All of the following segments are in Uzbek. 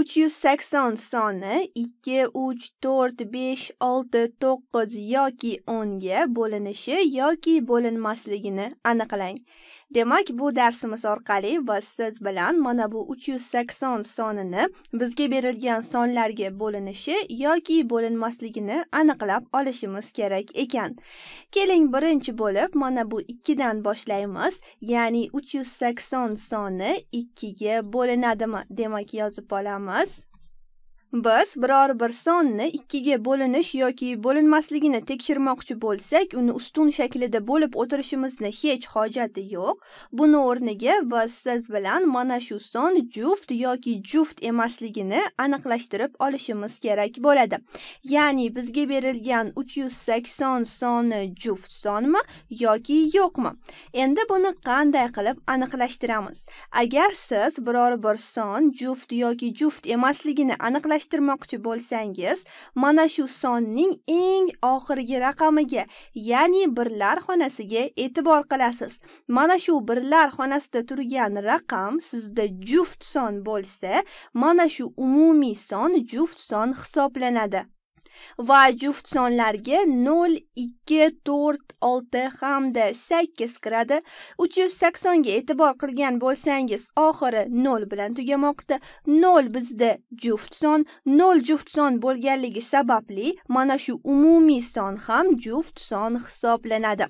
uch yuz sakson soni ikki uch to'rt besh olti to'qqiz yoki o'nga bo'linishi yoki bo'linmasligini aniqlang demak bu darsimiz orqali biz siz bilan mana bu 380 sonini bizga berilgan sonlarga bo'linishi yoki bo'linmasligini aniqlab olishimiz kerak ekan keling birinchi bo'lib mana bu 2 dan boshlaymiz ya'ni 380 soni 2 ga bo'linadimi demak yozib olamiz Biz biror bir sonni ikkiga bo'linish yoki bo'linmasligini tekshirmoqchi bo'lsak, uni ustun shaklida bo'lib o'tirishimizni hech hojati yo'q. Buni o'rniga biz siz bilan mana shu son juft yoki juft emasligini aniqlashtirib olishimiz kerak bo'ladi. Ya'ni bizga berilgan 380 soni juft sonmi yoki yo'qmi? Endi buni qanday qilib aniqlashtiramiz? Agar siz biror bir son juft yoki juft emasligini aniqlash almashtirmoqchi bo'lsangiz mana shu sonning eng oxirgi raqamiga ya'ni birlar xonasiga e'tibor qilasiz mana shu birlar xonasida turgan raqam sizda juft son bo'lsa mana shu umumiy son juft son hisoblanadi va juft sonlarga 0, 2, 4, 6 hamda 8 kiradi. 380 ga e'tibor qilgan bo'lsangiz, oxiri 0 bilan tugamoqda. 0 bizda juft son, 0 juft son bo'lganligi sababli mana shu umumiy son ham juft son hisoblanadi.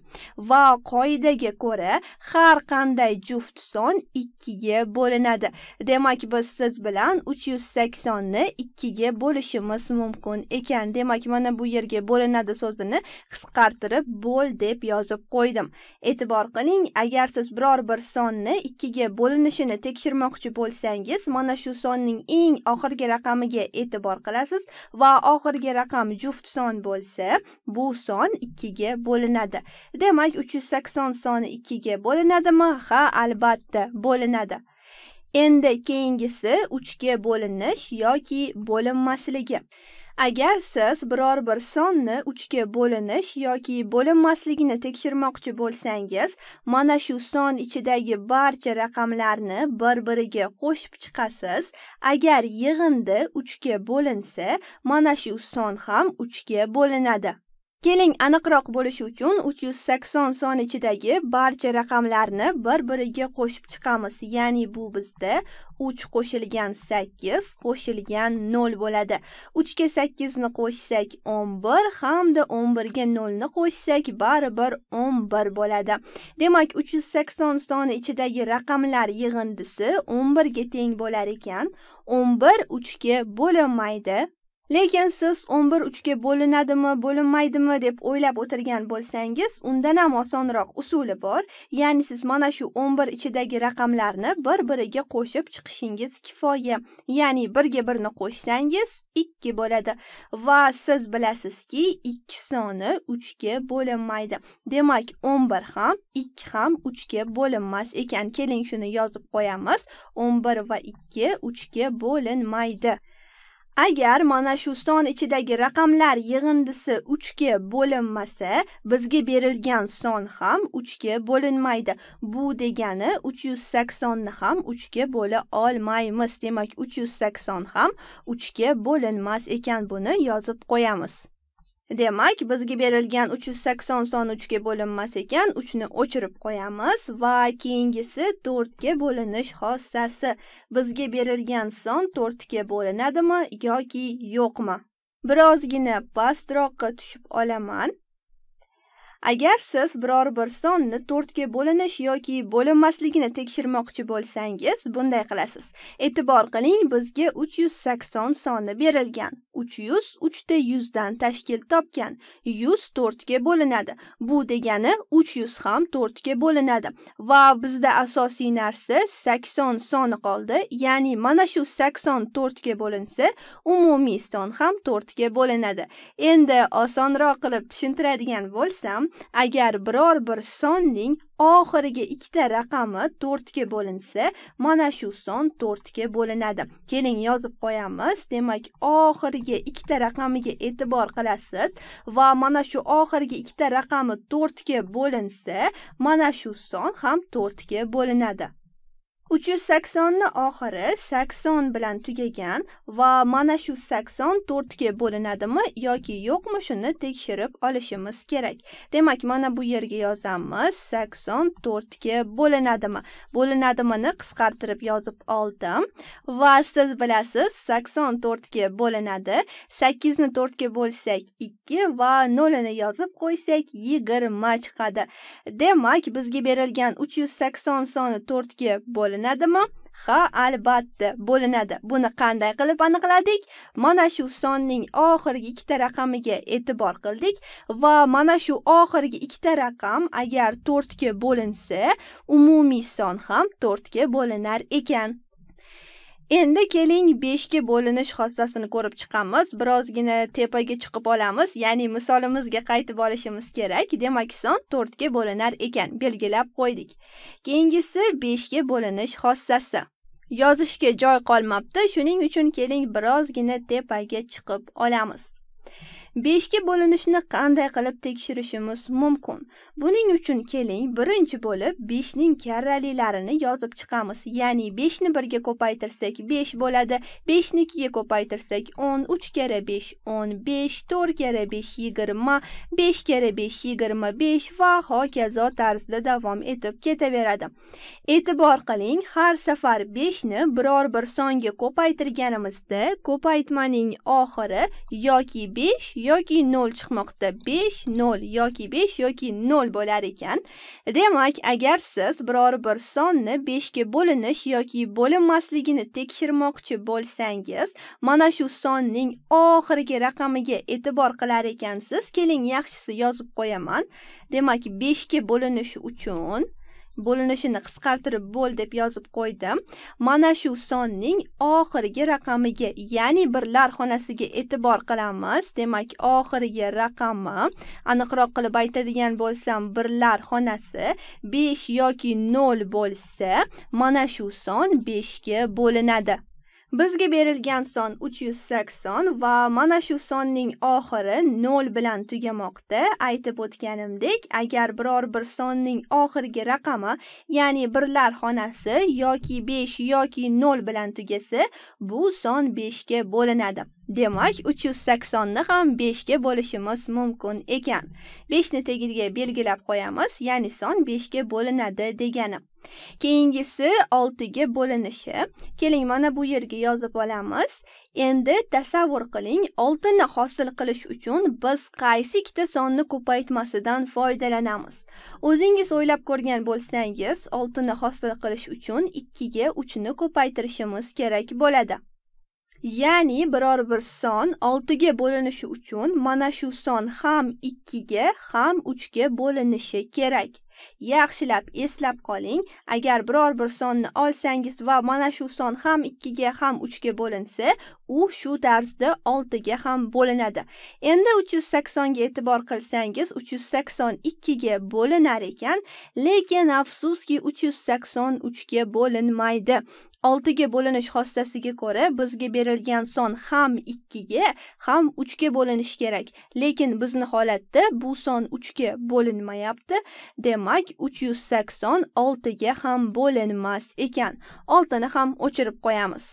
Va qoidaga ko'ra, har qanday juft son 2 ga bo'linadi. Demak, biz siz bilan 380 ni 2 ga bo'lishimiz mumkin ekan. demak mana bu yerga bo'linadi so'zini qisqartirib bo'l deb yozib qo'ydim e'tibor qiling agar siz biror bir sonni ikkiga bo'linishini tekshirmoqchi bo'lsangiz mana shu sonning eng oxirgi raqamiga e'tibor qilasiz va oxirgi raqam juft son bo'lsa bu son ikkiga bo'linadi demak uch yuz sakson soni ikkiga bo'linadimi ha albatta bo'linadi endi keyingisi uchga bo'linish yoki bo'linmasligi Agar siz biror bir sonni 3 ga bo'linish yoki bo'linmasligini tekshirmoqchi bo'lsangiz, mana shu son ichidagi barcha raqamlarni bir-biriga qo'shib chiqasiz. Agar yig'indi 3 ga bo'linsa, mana shu son ham 3 ga bo'linadi. Keling aniqroq bo'lishi uchun 380 son ichidagi barcha raqamlarni bir-biriga qo'shib chiqamiz. Ya'ni bu bizda 3 qo'shilgan 8 qo'shilgan 0 bo'ladi. 3 ga 8 ni qo'shsak 11 hamda 11 ga 0 ni qo'shsak baribir 11 bo'ladi. Demak, 380 soni ichidagi raqamlar yig'indisi 11 ga teng bo'lar ekan. 11 3 ga bo'linmaydi. lekin siz 11 uchga bo'linadimi bo'linmaydimi deb o'ylab o'tirgan bo'lsangiz undan ham osonroq usuli bor ya'ni siz mana shu 11 ichidagi raqamlarni bir biriga qo'shib chiqishingiz kifoya ya'ni 1 ga 1 ni qo'shsangiz 2 bo'ladi va siz bilasizki 2 soni 3 ga bo'linmaydi demak 11 ham 2 ham 3 ga bo'linmas ekan keling shuni yozib qo'yamiz 11 va 2 3 ga bo'linmaydi Agar mana shu son ichidagi raqamlar yig'indisi 3 ga bo'linmasa, bizga berilgan son ham 3 ga bo'linmaydi. Bu degani 380 ni ham 3 ga bo'la olmaymiz. Demak, 380 ham 3 ga bo'linmas ekan. Buni yozib qo'yamiz. Demak, bizga berilgan 380 soni 3 ga bo'linmas ekan, 3 ni o'chirib qo'yamiz va keyingisi 4 ga bo'linish xossasi. Bizga berilgan son 4 ga bo'linadimi yoki yo'qmi? Birozgina pastroqqa tushib olaman. agar siz biror bir sonni to'rtga bo'linish yoki bo'linmasligini tekshirmoqchi bo'lsangiz bunday qilasiz e'tibor qiling bizga 380 soni berilgan 300 3 ta 100 dan tashkil topgan 100 to'rtga bo'linadi bu degani 300 ham to'rtga bo'linadi va bizda asosiy narsa 80 soni qoldi ya'ni mana shu 80 to'rtga bo'linsa umumiy son ham to'rtga bo'linadi endi osonroq qilib tushuntiradigan bo'lsam agar biror bir sonning oxirgi ikkita raqami to'rtga bo'linsa mana shu son to'rtga bo'linadi keling yozib qo'yamiz demak oxirgi ikkita raqamiga e'tibor qilasiz va mana shu oxirgi ikkita raqami to'rtga bo'linsa mana shu son ham to'rtga bo'linadi uch yuz saksonni oxiri sakson bilan tugagan va mana shu sakson to'rtga bo'linadimi yoki yo'qmi shuni tekshirib olishimiz kerak demak mana bu yerga yozamiz sakson to'rtga bo'linadimi bo'linadimini qisqartirib yozib oldim va siz bilasiz sakson to'rtga bo'linadi sakkizni to'rtga bo'lsak ikki va nolini yozib qo'ysak yigirma chiqadi demak bizga berilgan uch yuz sakson soni to'rtga bo'linadi bo'linadimi ha albatta bo'linadi buni qanday qilib aniqladik mana shu sonning oxirgi ikkita raqamiga e'tibor qildik va mana shu oxirgi ikkita raqam agar to'rtga bo'linsa umumiy son ham to'rtga bo'linar ekan endi keling 5 ga bo'linish xossasini ko'rib chiqamiz birozgina tepaga chiqib olamiz ya'ni misolimizga qaytib olishimiz kerak demak son 4 ga bo'linar ekan belgilab qo'ydik keyingisi 5 ga bo'linish xossasi yozishga joy qolmabdi shuning uchun keling birozgina tepaga chiqib olamiz beshga bo'linishni qanday qilib tekshirishimiz mumkin buning uchun keling birinchi bo'lib beshning karralilarini yozib chiqamiz ya'ni beshni birga ko'paytirsak besh bo'ladi beshni ikkiga ko'paytirsak o'n uch kara besh o'n besh to'rt kara besh yigirma besh kara besh yigirma besh va hokazo tarzda davom etib ketaveradi e'tibor qiling har safar beshni biror bir songa ko'paytirganimizda ko'paytmaning oxiri yoki besh yoki nol chiqmoqda besh nol yoki besh yoki nol bo'lar ekan demak agar siz biror bir sonni beshga bo'linish yoki bo'linmasligini tekshirmoqchi bo'lsangiz mana shu sonning oxirgi raqamiga e'tibor qilar ekansiz keling yaxshisi yozib qo'yaman demak beshga bo'linish uchun bo'linishini qisqartirib bo'l deb yozib qo'ydim mana shu sonning oxirgi raqamiga ya'ni birlar xonasiga e'tibor qilamiz demak oxirgi raqami aniqroq qilib aytadigan bo'lsam birlar xonasi 5 yoki 0 bo'lsa mana shu son 5 ga bo'linadi bizga berilgan son 380 va mana shu sonning oxiri 0 bilan tugamoqda aytib o'tganimdek agar biror bir sonning oxirgi raqami ya'ni birlar xonasi yoki 5 yoki 0 bilan tugasa bu son 5 ga bo'linadi demak 380 ni ham 5 ga bo'lishimiz mumkin ekan 5 ni tegiga belgilab qo'yamiz ya'ni son 5 ga bo'linadi degani keyingisi oltiga bo'linishi keling mana bu yerga yozib olamiz endi tasavvur qiling oltinni hosil qilish uchun biz qaysi ikkita sonni ko'paytmasidan foydalanamiz o'zingiz o'ylab ko'rgan bo'lsangiz oltinni hosil qilish uchun ikkiga uchni ko'paytirishimiz kerak bo'ladi ya'ni biror bir son oltiga bo'linishi uchun mana shu son ham ikkiga ham uchga bo'linishi kerak Yaxshilab eslab qoling, agar biror bir sonni olsangiz va mana shu son ham ikkiga ham uchga bo'linsa, u shu tarzda oltiga ham bo'linadi. Endi 380 ga e'tibor qilsangiz, 382 ga bo'linar ekan, lekin afsuski 383 ga bo'linmaydi. oltiga bo'linish xossasiga ko'ra bizga berilgan son ham ikkiga ham uchga bo'linishi kerak lekin bizni holatda bu son uchga bo'linmayapti demak uch yuz sakson oltiga ham bo'linmas ekan oltini ham o'chirib qo'yamiz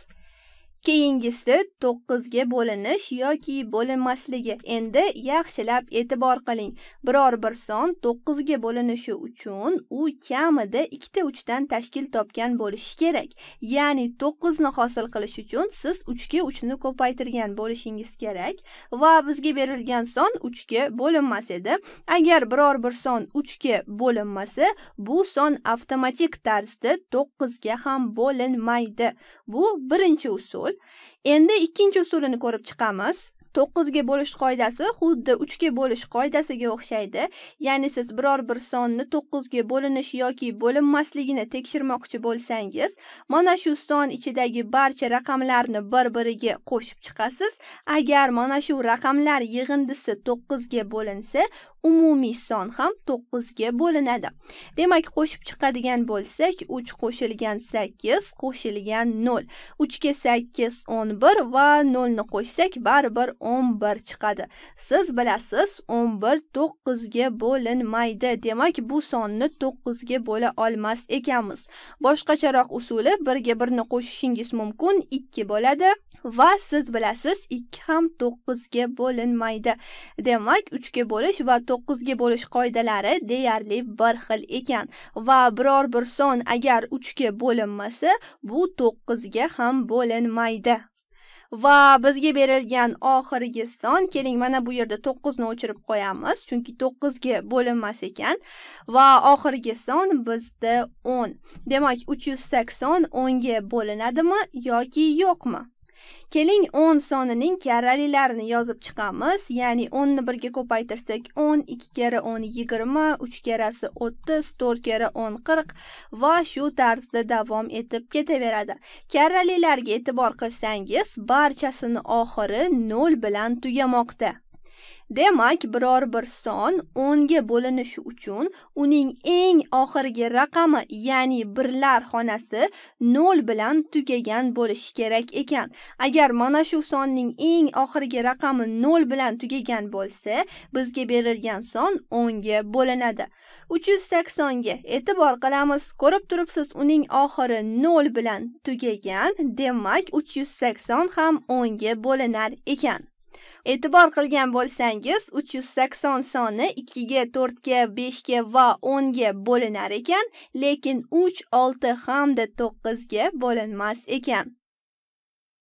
keyingisi to'qqizga bo'linish yoki bo'linmasligi endi yaxshilab e'tibor qiling biror bir son to'qqizga bo'linishi uchun u kamida ikkita uchdan tashkil topgan bo'lishi kerak ya'ni to'qqizni hosil qilish uchun siz uchga uchni ko'paytirgan bo'lishingiz kerak va bizga berilgan son uchga bo'linmas edi agar biror bir son uchga bo'linmasa bu son avtomatik tarzda to'qqizga ham bo'linmaydi bu birinchi usul usul endi ikkinchi usulini ko'rib chiqamiz to'qqizga bo'lish qoidasi xuddi uchga bo'lish qoidasiga o'xshaydi ya'ni siz biror bir sonni to'qqizga bo'linish yoki bo'linmasligini tekshirmoqchi bo'lsangiz mana shu son ichidagi barcha raqamlarni bir biriga qo'shib chiqasiz agar mana shu raqamlar yig'indisi to'qqizga bo'linsa umumiy son ham to'qqizga bo'linadi demak qo'shib chiqadigan bo'lsak uch qo'shilgan sakkiz qo'shilgan nol uchga sakkiz o'n bir va nolni qo'shsak baribir o'n bir chiqadi siz bilasiz o'n bir to'qqizga bo'linmaydi demak bu sonni to'qqizga bo'la olmas ekanmiz boshqacharoq usuli birga birni qo'shishingiz mumkin ikki bo'ladi va siz bilasiz ikki ham to'qqizga bo'linmaydi demak uchga bo'lish va to'qqizga bo'lish qoidalari deyarli bir xil ekan va biror bir son agar uchga bo'linmasa bu to'qqizga ham bo'linmaydi va bizga berilgan oxirgi son keling mana bu yerda to'qqizni o'chirib qo'yamiz chunki to'qqizga bo'linmas ekan va oxirgi son bizda o'n demak uch yuz sakson o'nga bo'linadimi yoki yo'qmi keling 10 sonining karralilarini yozib chiqamiz ya'ni 10 ni birga ko'paytirsak 10 2 kere 10 20 3 karasi 30 4 kere 10 40 va shu tarzda davom etib ketaveradi karralilarga e'tibor qilsangiz barchasini oxiri 0 bilan tugamoqda Demak, biror bir son 10 ga bo'linishi uchun uning eng oxirgi raqami, ya'ni birlar xonasi 0 bilan tugagan bo'lishi kerak ekan. Agar mana shu sonning eng oxirgi raqami 0 bilan tugagan bo'lsa, bizga berilgan son 10 ga bo'linadi. 380 ga e'tibor qilamiz. Ko'rib turibsiz, uning oxiri 0 bilan tugagan, demak 380 ham 10 ga bo'linar ekan. e'tibor qilgan bo'lsangiz 380 soni 2 ga 4 ga 5 ga va 10 ga bo'linar ekan lekin 3 6 hamda 9 ga bo'linmas ekan